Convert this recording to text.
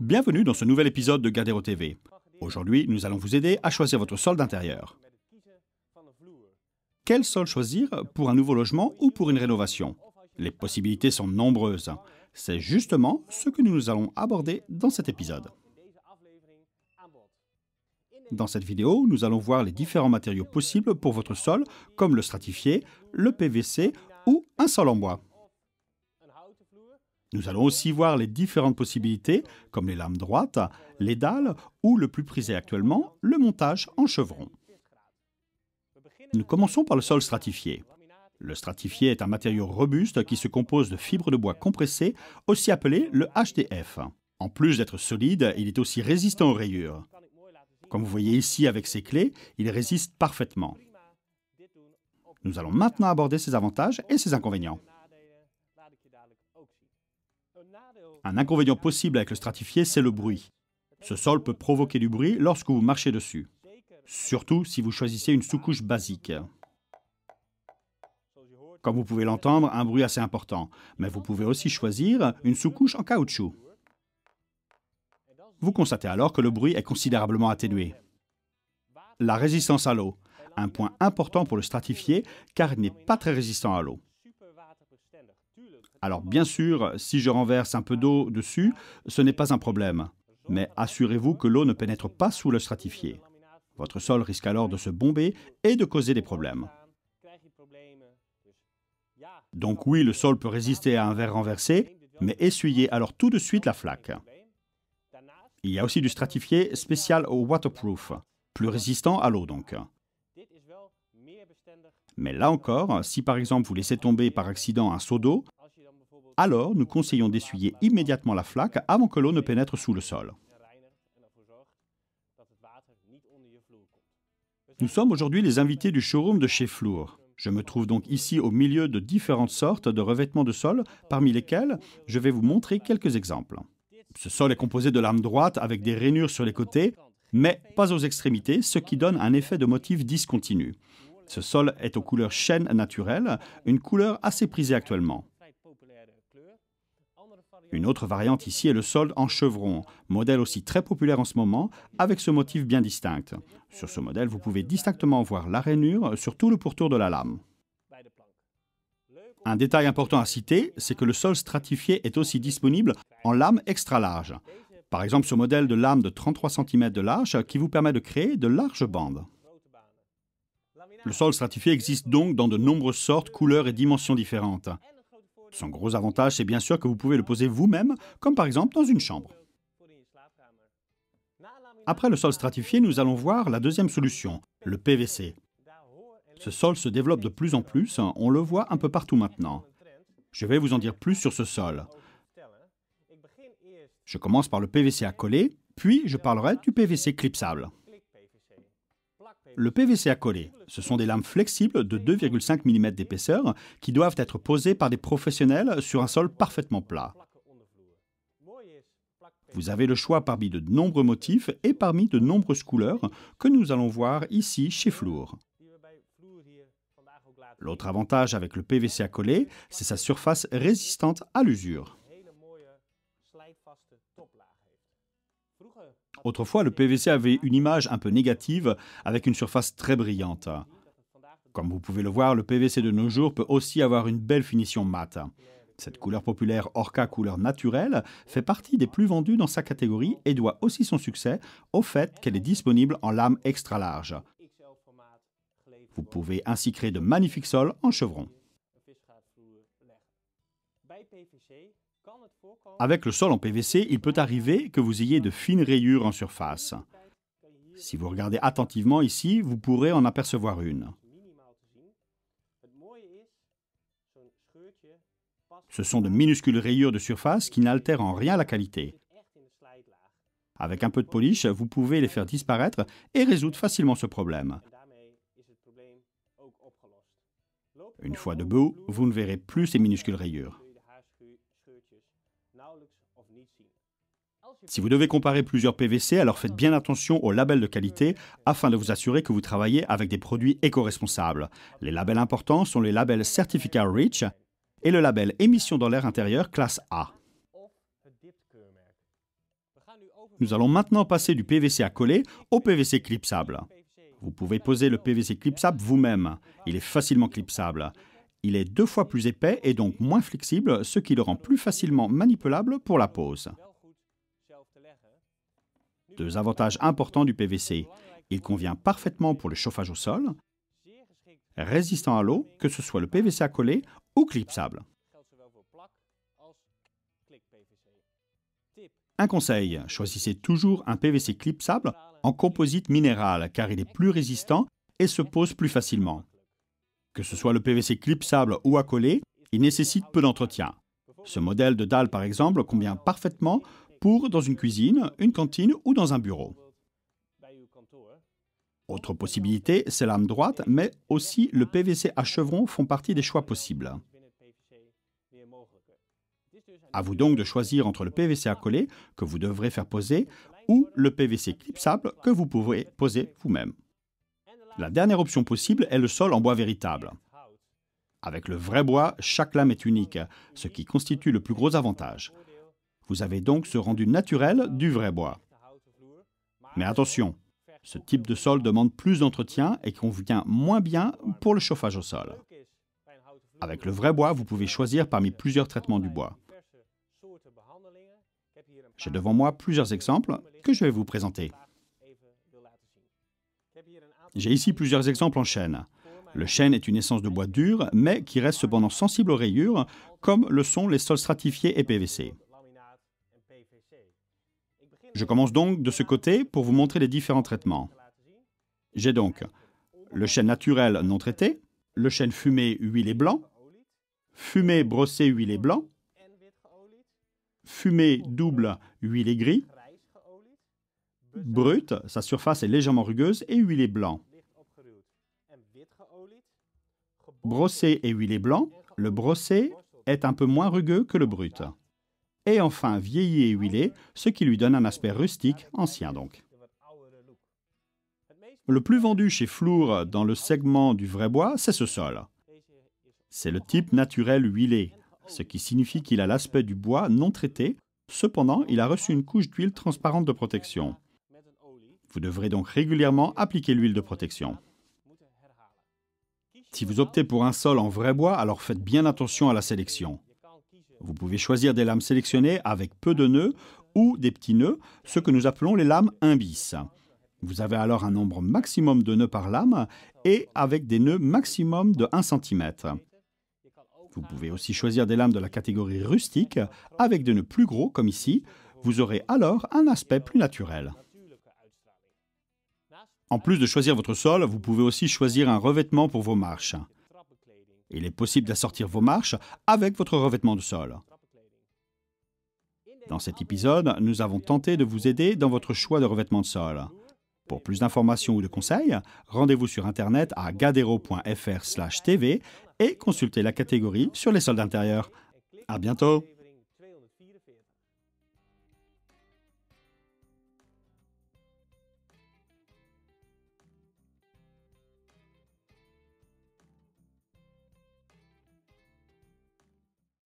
Bienvenue dans ce nouvel épisode de Gardero TV. Aujourd'hui, nous allons vous aider à choisir votre sol d'intérieur. Quel sol choisir pour un nouveau logement ou pour une rénovation Les possibilités sont nombreuses. C'est justement ce que nous allons aborder dans cet épisode. Dans cette vidéo, nous allons voir les différents matériaux possibles pour votre sol, comme le stratifié, le PVC ou un sol en bois. Nous allons aussi voir les différentes possibilités, comme les lames droites, les dalles ou le plus prisé actuellement, le montage en chevron. Nous commençons par le sol stratifié. Le stratifié est un matériau robuste qui se compose de fibres de bois compressées, aussi appelées le HDF. En plus d'être solide, il est aussi résistant aux rayures. Comme vous voyez ici avec ses clés, il résiste parfaitement. Nous allons maintenant aborder ses avantages et ses inconvénients. Un inconvénient possible avec le stratifié, c'est le bruit. Ce sol peut provoquer du bruit lorsque vous marchez dessus, surtout si vous choisissez une sous-couche basique. Comme vous pouvez l'entendre, un bruit assez important, mais vous pouvez aussi choisir une sous-couche en caoutchouc. Vous constatez alors que le bruit est considérablement atténué. La résistance à l'eau, un point important pour le stratifié car il n'est pas très résistant à l'eau. Alors bien sûr, si je renverse un peu d'eau dessus, ce n'est pas un problème. Mais assurez-vous que l'eau ne pénètre pas sous le stratifié. Votre sol risque alors de se bomber et de causer des problèmes. Donc oui, le sol peut résister à un verre renversé, mais essuyez alors tout de suite la flaque. Il y a aussi du stratifié spécial waterproof, plus résistant à l'eau donc. Mais là encore, si par exemple vous laissez tomber par accident un seau d'eau, alors, nous conseillons d'essuyer immédiatement la flaque avant que l'eau ne pénètre sous le sol. Nous sommes aujourd'hui les invités du showroom de chez Flour. Je me trouve donc ici au milieu de différentes sortes de revêtements de sol, parmi lesquels je vais vous montrer quelques exemples. Ce sol est composé de lames droites avec des rainures sur les côtés, mais pas aux extrémités, ce qui donne un effet de motif discontinu. Ce sol est aux couleurs chêne naturelle, une couleur assez prisée actuellement. Une autre variante ici est le solde en chevron, modèle aussi très populaire en ce moment, avec ce motif bien distinct. Sur ce modèle, vous pouvez distinctement voir la rainure sur tout le pourtour de la lame. Un détail important à citer, c'est que le sol stratifié est aussi disponible en lame extra large. Par exemple, ce modèle de lame de 33 cm de large qui vous permet de créer de larges bandes. Le sol stratifié existe donc dans de nombreuses sortes, couleurs et dimensions différentes. Son gros avantage, c'est bien sûr que vous pouvez le poser vous-même, comme par exemple dans une chambre. Après le sol stratifié, nous allons voir la deuxième solution, le PVC. Ce sol se développe de plus en plus, on le voit un peu partout maintenant. Je vais vous en dire plus sur ce sol. Je commence par le PVC à coller, puis je parlerai du PVC clipsable. Le PVC à coller, ce sont des lames flexibles de 2,5 mm d'épaisseur qui doivent être posées par des professionnels sur un sol parfaitement plat. Vous avez le choix parmi de nombreux motifs et parmi de nombreuses couleurs que nous allons voir ici chez Flour. L'autre avantage avec le PVC à coller, c'est sa surface résistante à l'usure. Autrefois, le PVC avait une image un peu négative avec une surface très brillante. Comme vous pouvez le voir, le PVC de nos jours peut aussi avoir une belle finition mate. Cette couleur populaire orca couleur naturelle fait partie des plus vendues dans sa catégorie et doit aussi son succès au fait qu'elle est disponible en lame extra large. Vous pouvez ainsi créer de magnifiques sols en chevron. Avec le sol en PVC, il peut arriver que vous ayez de fines rayures en surface. Si vous regardez attentivement ici, vous pourrez en apercevoir une. Ce sont de minuscules rayures de surface qui n'altèrent en rien la qualité. Avec un peu de polish, vous pouvez les faire disparaître et résoudre facilement ce problème. Une fois debout, vous ne verrez plus ces minuscules rayures. Si vous devez comparer plusieurs PVC, alors faites bien attention aux labels de qualité afin de vous assurer que vous travaillez avec des produits éco-responsables. Les labels importants sont les labels Certificat REACH et le label Émission dans l'air intérieur classe A. Nous allons maintenant passer du PVC à coller au PVC clipsable. Vous pouvez poser le PVC clipsable vous-même. Il est facilement clipsable. Il est deux fois plus épais et donc moins flexible, ce qui le rend plus facilement manipulable pour la pose. Deux avantages importants du PVC. Il convient parfaitement pour le chauffage au sol, résistant à l'eau, que ce soit le PVC à coller ou clipsable. Un conseil, choisissez toujours un PVC clipsable en composite minéral, car il est plus résistant et se pose plus facilement. Que ce soit le PVC clipsable ou à coller, il nécessite peu d'entretien. Ce modèle de dalle, par exemple, convient parfaitement pour dans une cuisine, une cantine ou dans un bureau. Autre possibilité, c'est l'âme droite, mais aussi le PVC à chevron font partie des choix possibles. À vous donc de choisir entre le PVC à coller, que vous devrez faire poser, ou le PVC clipsable, que vous pouvez poser vous-même. La dernière option possible est le sol en bois véritable. Avec le vrai bois, chaque lame est unique, ce qui constitue le plus gros avantage. Vous avez donc ce rendu naturel du vrai bois. Mais attention, ce type de sol demande plus d'entretien et convient moins bien pour le chauffage au sol. Avec le vrai bois, vous pouvez choisir parmi plusieurs traitements du bois. J'ai devant moi plusieurs exemples que je vais vous présenter. J'ai ici plusieurs exemples en chêne. Le chêne est une essence de bois dur, mais qui reste cependant sensible aux rayures, comme le sont les sols stratifiés et PVC. Je commence donc de ce côté pour vous montrer les différents traitements. J'ai donc le chêne naturel non traité, le chêne fumé huile et blanc, fumé brossé et blanc, fumé double huile et gris, Brut, sa surface est légèrement rugueuse et huilé blanc. Brossé et huilé blanc, le brossé est un peu moins rugueux que le brut. Et enfin vieilli et huilé, ce qui lui donne un aspect rustique, ancien donc. Le plus vendu chez Flour dans le segment du vrai bois, c'est ce sol. C'est le type naturel huilé, ce qui signifie qu'il a l'aspect du bois non traité, cependant il a reçu une couche d'huile transparente de protection. Vous devrez donc régulièrement appliquer l'huile de protection. Si vous optez pour un sol en vrai bois, alors faites bien attention à la sélection. Vous pouvez choisir des lames sélectionnées avec peu de nœuds ou des petits nœuds, ce que nous appelons les lames 1 bis. Vous avez alors un nombre maximum de nœuds par lame et avec des nœuds maximum de 1 cm. Vous pouvez aussi choisir des lames de la catégorie rustique avec des nœuds plus gros comme ici. Vous aurez alors un aspect plus naturel. En plus de choisir votre sol, vous pouvez aussi choisir un revêtement pour vos marches. Il est possible d'assortir vos marches avec votre revêtement de sol. Dans cet épisode, nous avons tenté de vous aider dans votre choix de revêtement de sol. Pour plus d'informations ou de conseils, rendez-vous sur Internet à gadero.fr tv et consultez la catégorie sur les sols d'intérieur. À bientôt